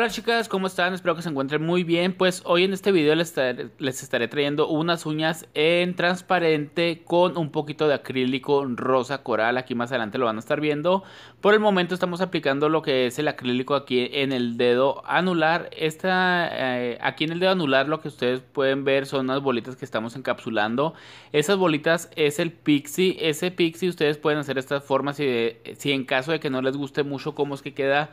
Hola chicas, ¿cómo están? Espero que se encuentren muy bien. Pues hoy en este video les estaré, les estaré trayendo unas uñas en transparente con un poquito de acrílico rosa coral. Aquí más adelante lo van a estar viendo. Por el momento estamos aplicando lo que es el acrílico aquí en el dedo anular. Esta, eh, aquí en el dedo anular lo que ustedes pueden ver son unas bolitas que estamos encapsulando. Esas bolitas es el pixie. Ese pixie ustedes pueden hacer estas formas si, si en caso de que no les guste mucho cómo es que queda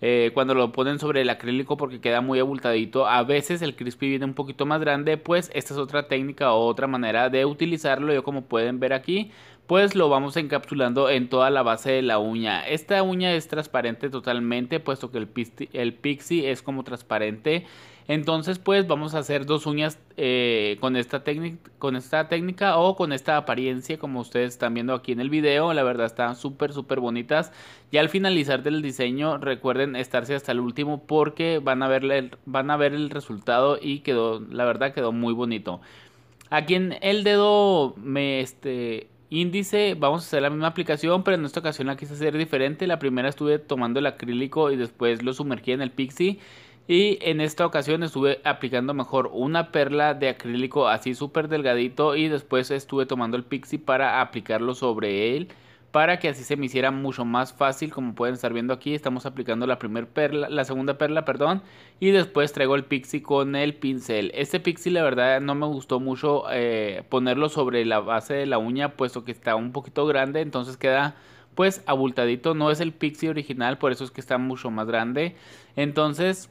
eh, cuando lo ponen sobre el acrílico porque queda muy abultadito. A veces el crispy viene un poquito más grande, pues esta es otra técnica o otra manera de utilizarlo. Yo como pueden ver aquí, pues lo vamos encapsulando en toda la base de la uña. Esta uña es transparente totalmente, puesto que el, el pixie es como transparente. Entonces, pues vamos a hacer dos uñas eh, con, esta técnica o con esta apariencia, como ustedes están viendo aquí en el video. La verdad, están súper, súper bonitas. Y al finalizar del diseño, recuerden estarse hasta el último porque van a, van a ver el resultado y quedó, la verdad, quedó muy bonito. Aquí en el dedo me, este, índice vamos a hacer la misma aplicación pero en esta ocasión la quise hacer diferente la primera estuve tomando el acrílico y después lo sumergí en el pixie y en esta ocasión estuve aplicando mejor una perla de acrílico así súper delgadito y después estuve tomando el pixie para aplicarlo sobre él para que así se me hiciera mucho más fácil como pueden estar viendo aquí estamos aplicando la primera perla la segunda perla perdón y después traigo el pixie con el pincel este pixie la verdad no me gustó mucho eh, ponerlo sobre la base de la uña puesto que está un poquito grande entonces queda pues abultadito no es el pixie original por eso es que está mucho más grande entonces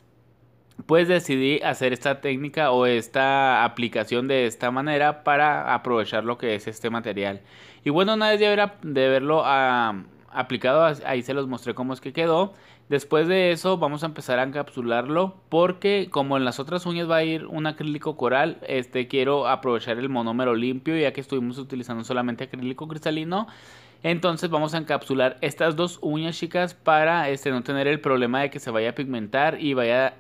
pues decidí hacer esta técnica o esta aplicación de esta manera para aprovechar lo que es este material. Y bueno, una vez de, de verlo aplicado, ahí se los mostré cómo es que quedó. Después de eso vamos a empezar a encapsularlo porque como en las otras uñas va a ir un acrílico coral, este quiero aprovechar el monómero limpio ya que estuvimos utilizando solamente acrílico cristalino. Entonces vamos a encapsular estas dos uñas chicas para este, no tener el problema de que se vaya a pigmentar y vaya a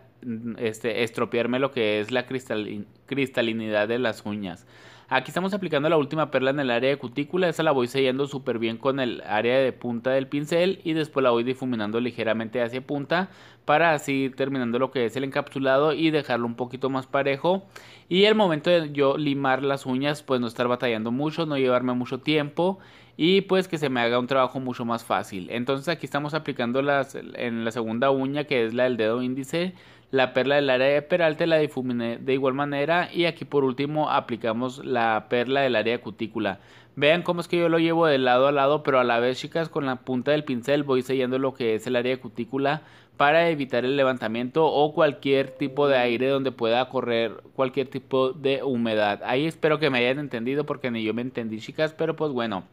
este, estropearme lo que es la cristalinidad de las uñas. Aquí estamos aplicando la última perla en el área de cutícula, esa la voy sellando súper bien con el área de punta del pincel y después la voy difuminando ligeramente hacia punta para así terminando lo que es el encapsulado y dejarlo un poquito más parejo. Y el momento de yo limar las uñas, pues no estar batallando mucho, no llevarme mucho tiempo y pues que se me haga un trabajo mucho más fácil. Entonces aquí estamos aplicando las en la segunda uña que es la del dedo índice la perla del área de peralte la difuminé de igual manera y aquí por último aplicamos la perla del área de cutícula. Vean cómo es que yo lo llevo de lado a lado, pero a la vez chicas con la punta del pincel voy sellando lo que es el área de cutícula para evitar el levantamiento o cualquier tipo de aire donde pueda correr cualquier tipo de humedad. Ahí espero que me hayan entendido porque ni yo me entendí chicas, pero pues bueno.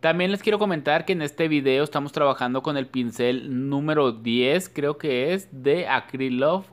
También les quiero comentar que en este video estamos trabajando con el pincel número 10, creo que es, de Acrylove.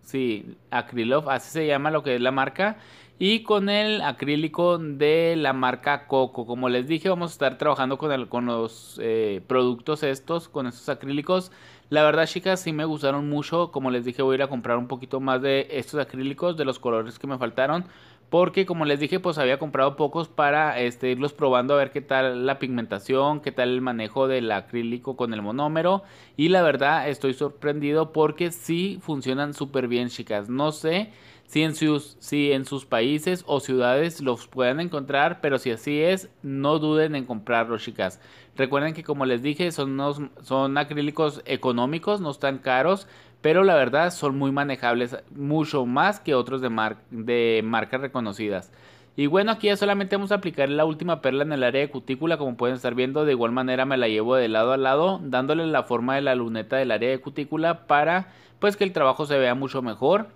Sí, Acrylove, así se llama lo que es la marca. Y con el acrílico de la marca Coco. Como les dije, vamos a estar trabajando con, con los eh, productos estos, con estos acrílicos. La verdad, chicas, sí me gustaron mucho. Como les dije, voy a ir a comprar un poquito más de estos acrílicos, de los colores que me faltaron porque como les dije, pues había comprado pocos para este, irlos probando a ver qué tal la pigmentación, qué tal el manejo del acrílico con el monómero. Y la verdad estoy sorprendido porque sí funcionan súper bien, chicas. No sé si en, sus, si en sus países o ciudades los puedan encontrar, pero si así es, no duden en comprarlos, chicas. Recuerden que como les dije, son, son acrílicos económicos, no están caros pero la verdad son muy manejables, mucho más que otros de, de marcas reconocidas. Y bueno, aquí ya solamente vamos a aplicar la última perla en el área de cutícula, como pueden estar viendo, de igual manera me la llevo de lado a lado, dándole la forma de la luneta del área de cutícula para pues que el trabajo se vea mucho mejor.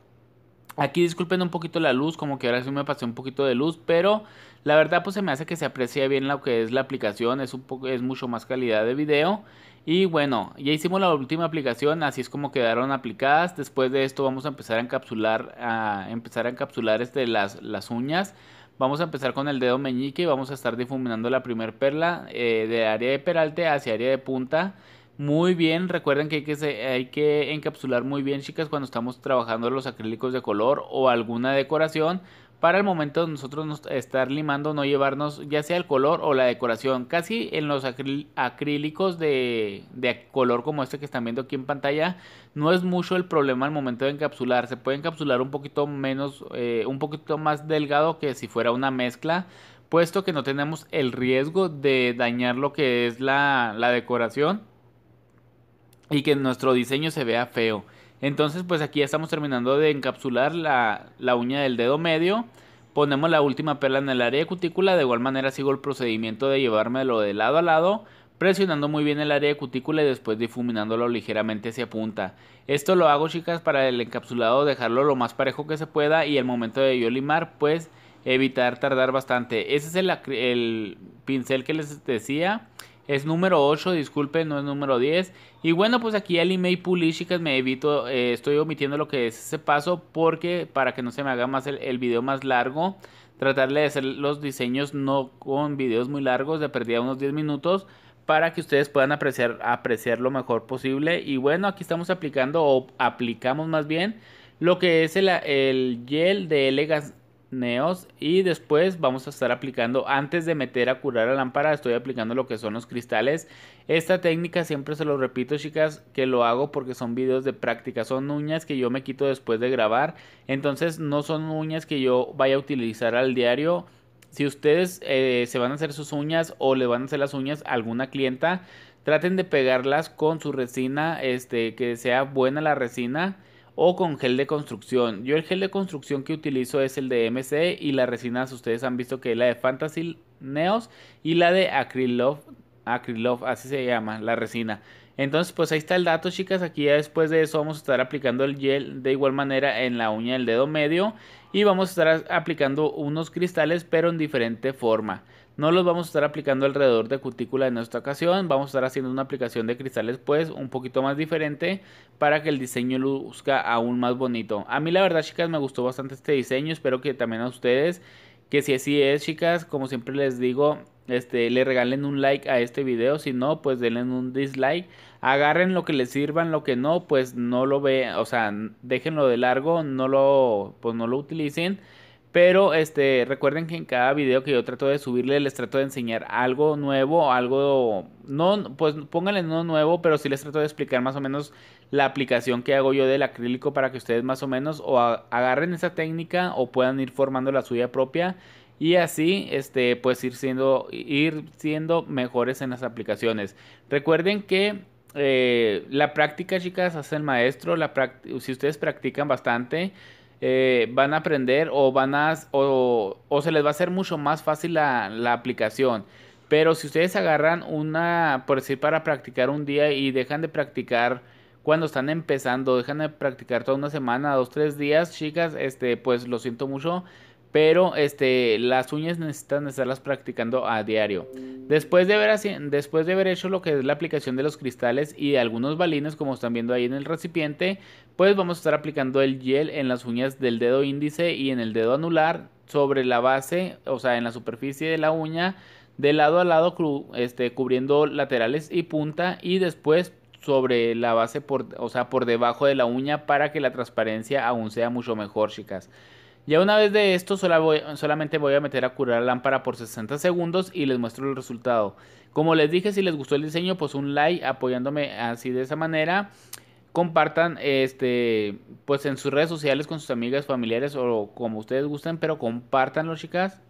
Aquí disculpen un poquito la luz, como que ahora sí me pasé un poquito de luz, pero la verdad, pues se me hace que se aprecia bien lo que es la aplicación, es un poco, es mucho más calidad de video. Y bueno, ya hicimos la última aplicación, así es como quedaron aplicadas. Después de esto vamos a empezar a encapsular, a empezar a encapsular este, las, las uñas. Vamos a empezar con el dedo meñique y vamos a estar difuminando la primer perla eh, de área de peralte hacia área de punta. Muy bien, recuerden que hay que, se, hay que encapsular muy bien chicas cuando estamos trabajando los acrílicos de color o alguna decoración para el momento de nosotros estar limando, no llevarnos ya sea el color o la decoración. Casi en los acrílicos de, color como este que están viendo aquí en pantalla, no es mucho el problema al momento de encapsular. Se puede encapsular un poquito menos, eh, un poquito más delgado que si fuera una mezcla, puesto que no tenemos el riesgo de dañar lo que es la decoración y que nuestro diseño se vea feo. Entonces, pues aquí ya estamos terminando de encapsular la, uña del dedo medio. Ponemos la última perla en el área de cutícula. De igual manera sigo el procedimiento de llevármelo de lado a lado presionando muy bien el área de cutícula y después difuminándolo ligeramente hacia punta. Esto lo hago chicas para el encapsulado dejarlo lo más parejo que se pueda y el momento de yo limar pues evitar tardar bastante. Ese es el, el pincel que les decía, es número 8, disculpe, no es número 10. Y bueno, pues aquí el email chicas, me evito, eh, estoy omitiendo lo que es ese paso porque para que no se me haga más el, video más largo, tratarle de hacer los diseños no con videos muy largos, de perdida unos 10 minutos, para que ustedes puedan apreciar, lo mejor posible. Y bueno, aquí estamos aplicando o aplicamos más bien lo que es el, el gel de elegance neos y después vamos a estar aplicando antes de meter a curar la lámpara estoy aplicando lo que son los cristales esta técnica siempre se lo repito chicas que lo hago porque son videos de práctica son uñas que yo me quito después de grabar entonces no son uñas que yo vaya a utilizar al diario si ustedes eh, se van a hacer sus uñas o le van a hacer las uñas a alguna clienta traten de pegarlas con su resina este que sea buena la resina o con gel de construcción. Yo el gel de construcción que utilizo es el de MC y las resinas ustedes han visto que es la de Fantasy Neos y la de Acrylove, Acrylove así se llama la resina. Entonces pues ahí está el dato chicas, aquí ya después de eso vamos a estar aplicando el gel de igual manera en la uña del dedo medio y vamos a estar aplicando unos cristales pero en diferente forma. No los vamos a estar aplicando alrededor de cutícula en esta ocasión, vamos a estar haciendo una aplicación de cristales pues un poquito más diferente para que el diseño luzca aún más bonito. A mí la verdad chicas me gustó bastante este diseño, espero que también a ustedes, que si así es chicas, como siempre les digo, este, le regalen un like a este video, si no, pues denle un dislike, agarren lo que les sirvan, lo que no, pues no lo vean, o sea, déjenlo de largo, no lo, pues no lo utilicen pero este, recuerden que en cada video que yo trato de subirle les trato de enseñar algo nuevo, algo no pues pónganle no nuevo, pero sí les trato de explicar más o menos la aplicación que hago yo del acrílico para que ustedes más o menos o agarren esa técnica o puedan ir formando la suya propia y así este pues ir siendo ir siendo mejores en las aplicaciones. Recuerden que eh, la práctica, chicas, hace el maestro. La si ustedes practican bastante, eh, van a aprender o van a o, se les va a hacer mucho más fácil la, aplicación. Pero si ustedes agarran una, por decir, para practicar un día y dejan de practicar cuando están empezando, dejan de practicar toda una semana, dos, tres días, chicas, este, pues lo siento mucho, pero este, las uñas necesitan estarlas practicando a diario. Después de, haber hecho lo que es la aplicación de los cristales y de algunos balines, como están viendo ahí en el recipiente, pues vamos a estar aplicando el gel en las uñas del dedo índice y en el dedo anular sobre la base, o sea, en la superficie de la uña, de lado a lado, este, cubriendo laterales y punta, y después sobre la base, o sea, por debajo de la uña para que la transparencia aún sea mucho mejor, chicas. Ya una vez de esto, solamente voy a meter a curar la lámpara por 60 segundos y les muestro el resultado. Como les dije, si les gustó el diseño, pues un like apoyándome así de esa manera. Compartan este, pues en sus redes sociales con sus amigas, familiares o como ustedes gusten, pero compartanlo, chicas.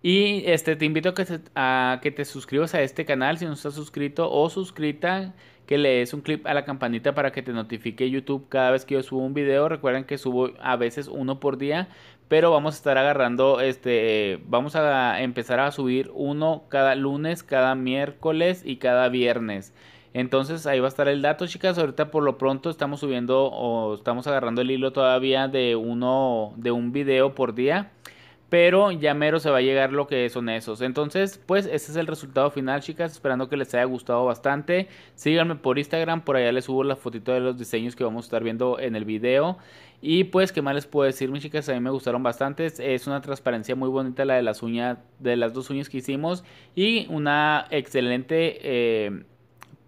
Y este, te invito a que, a que te suscribas a este canal si no estás suscrito o suscrita que le des un clip a la campanita para que te notifique YouTube cada vez que yo subo un video. Recuerden que subo a veces uno por día, pero vamos a estar agarrando este vamos a empezar a subir uno cada lunes, cada miércoles y cada viernes. Entonces ahí va a estar el dato, chicas. Ahorita por lo pronto estamos subiendo o estamos agarrando el hilo todavía de uno de un video por día pero ya mero se va a llegar lo que son esos. Entonces, pues ese es el resultado final, chicas. Esperando que les haya gustado bastante. Síganme por Instagram, por allá les subo la fotito de los diseños que vamos a estar viendo en el video. Y pues, ¿qué más les puedo decir, mis chicas? A mí me gustaron bastante. Es una transparencia muy bonita la de las uñas, de las dos uñas que hicimos. Y una excelente eh,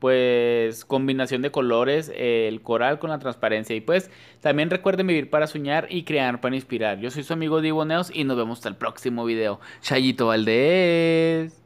pues combinación de colores, el coral con la transparencia. Y pues también recuerden vivir para soñar y crear para inspirar. Yo soy su amigo Divo y nos vemos hasta el próximo video. Chayito Valdés.